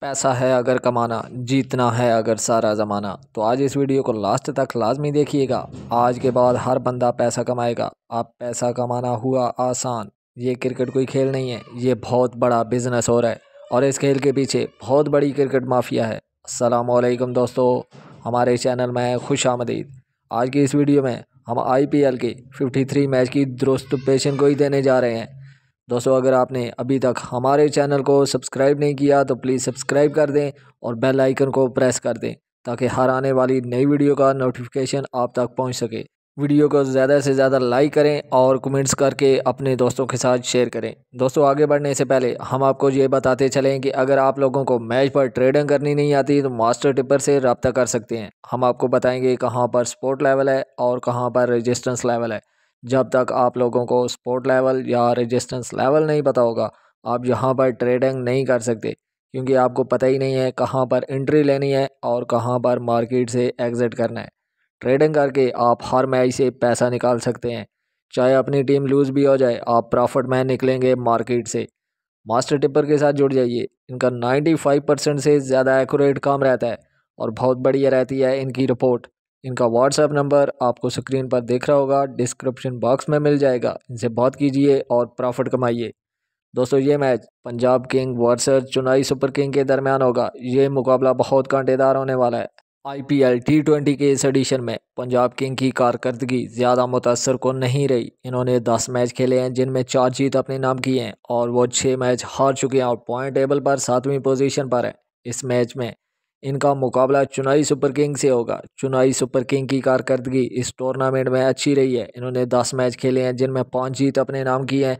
पैसा है अगर कमाना जीतना है अगर सारा ज़माना तो आज इस वीडियो को लास्ट तक लाजमी देखिएगा आज के बाद हर बंदा पैसा कमाएगा आप पैसा कमाना हुआ आसान ये क्रिकेट कोई खेल नहीं है ये बहुत बड़ा बिजनेस हो रहा है और इस खेल के पीछे बहुत बड़ी क्रिकेट माफिया है असलकम दोस्तों हमारे चैनल में खुश आमदीद आज की इस वीडियो में हम I P L fifty three match की दुरुस्त पेशन को ही देने जा रहे हैं दोस्तों अगर आपने अभी तक हमारे चैनल को सब्सक्राइब नहीं किया तो प्लीज़ सब्सक्राइब कर दें और बेल आइकन को प्रेस कर दें ताकि हर आने वाली नई वीडियो का नोटिफिकेशन आप तक पहुंच सके वीडियो को ज़्यादा से ज़्यादा लाइक करें और कमेंट्स करके अपने दोस्तों के साथ शेयर करें दोस्तों आगे बढ़ने से पहले हम आपको ये बताते चलें कि अगर आप लोगों को मैच पर ट्रेडिंग करनी नहीं आती तो मास्टर टिपर से रबता कर सकते हैं हम आपको बताएंगे कहाँ पर स्पोर्ट लेवल है और कहाँ पर रजिस्टेंस लेवल है जब तक आप लोगों को सपोर्ट लेवल या रेजिस्टेंस लेवल नहीं पता होगा आप यहाँ पर ट्रेडिंग नहीं कर सकते क्योंकि आपको पता ही नहीं है कहाँ पर एंट्री लेनी है और कहाँ पर मार्केट से एग्ज़िट करना है ट्रेडिंग करके आप हर मैच से पैसा निकाल सकते हैं चाहे अपनी टीम लूज़ भी हो जाए आप प्रॉफिट में निकलेंगे मार्केट से मास्टर टिपर के साथ जुड़ जाइए इनका 95 परसेंट से ज़्यादा एक्यूरेट काम रहता है और बहुत बढ़िया रहती है इनकी रिपोर्ट इनका व्हाट्सएप नंबर आपको स्क्रीन पर देख रहा होगा डिस्क्रिप्शन बॉक्स में मिल जाएगा इनसे बात कीजिए और प्रॉफिट कमाइए दोस्तों ये match Punjab king versus Chennai super king के दरमियान होगा ये मुकाबला बहुत कांटेदार होने वाला है आईपीएल टी ट्वेंटी के इस एडिशन में पंजाब किंग की कारकर्दगी ज़्यादा मुतासर को तो नहीं रही इन्होंने दस मैच खेले हैं जिनमें चार जीत अपने नाम की हैं और वो छः मैच हार चुके हैं और पॉइंट टेबल पर सातवीं पोजिशन पर है इस मैच में इनका मुकाबला चुनाई सुपर किंग से होगा चुनाई सुपर किंग की कारकर्दगी इस टूर्नामेंट में अच्छी रही है इन्होंने दस मैच खेले हैं जिनमें पाँच जीत अपने नाम की हैं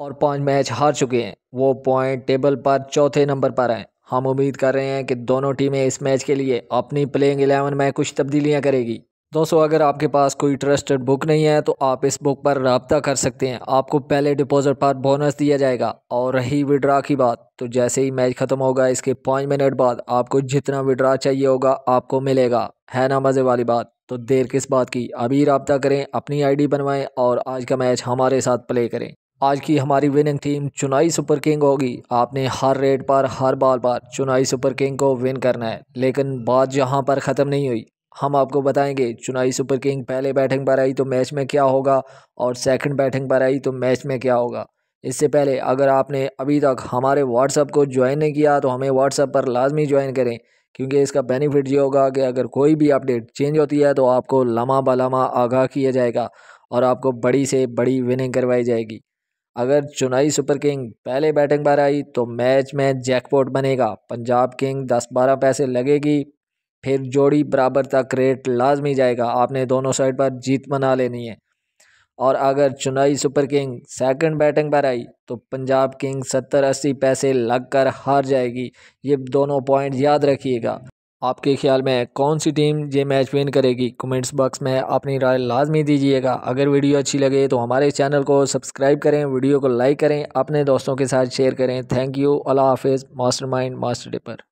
और पाँच मैच हार चुके हैं वो पॉइंट टेबल पर चौथे नंबर पर हैं हम उम्मीद कर रहे हैं कि दोनों टीमें इस मैच के लिए अपनी प्लेइंग एलेवन में कुछ तब्दीलियाँ करेगी दोस्तों अगर आपके पास कोई ट्रस्टेड बुक नहीं है तो आप इस बुक पर रबता कर सकते हैं आपको पहले डिपॉजिट पर बोनस दिया जाएगा और रही विड्रा की बात तो जैसे ही मैच ख़त्म होगा इसके पाँच मिनट बाद आपको जितना विड्रा चाहिए होगा आपको मिलेगा है ना मज़े वाली बात तो देर किस बात की अभी रबता करें अपनी आई बनवाएं और आज का मैच हमारे साथ प्ले करें आज की हमारी winning team Chennai super king होगी आपने हर रेट पर हर बार पर चुनाई सुपर किंग को विन करना है लेकिन बात यहाँ पर ख़त्म नहीं हुई हम आपको बताएंगे चुनाई सुपर किंग पहले बैटिंग पर आई तो मैच में क्या होगा और सेकंड बैटिंग पर आई तो मैच में क्या होगा इससे पहले अगर आपने अभी तक हमारे व्हाट्सअप को ज्वाइन नहीं किया तो हमें व्हाट्सअप पर लाजमी ज्वाइन करें क्योंकि इसका बेनिफिट ये होगा कि अगर कोई भी अपडेट चेंज होती है तो आपको लम्हा बलामा आगाह किया जाएगा और आपको बड़ी से बड़ी विनिंग करवाई जाएगी अगर चुनाई सुपर किंग पहले बैटिंग पर आई तो मैच में जैकपॉट बनेगा पंजाब किंग दस बारह पैसे लगेगी फिर जोड़ी बराबर तक रेट लाजमी जाएगा आपने दोनों साइड पर जीत मना लेनी है और अगर Chennai super king second batting पर आई तो पंजाब किंग सत्तर अस्सी पैसे लगकर हार जाएगी ये दोनों पॉइंट याद रखिएगा आपके ख्याल में कौन सी टीम ये मैच विन करेगी कमेंट्स बॉक्स में अपनी राय लाजमी दीजिएगा अगर वीडियो अच्छी लगे तो हमारे चैनल को सब्सक्राइब करें वीडियो को लाइक करें अपने दोस्तों के साथ शेयर करें थैंक यू अल्लाह हाफिज़ मास्टर माइंड मास्टर डिपर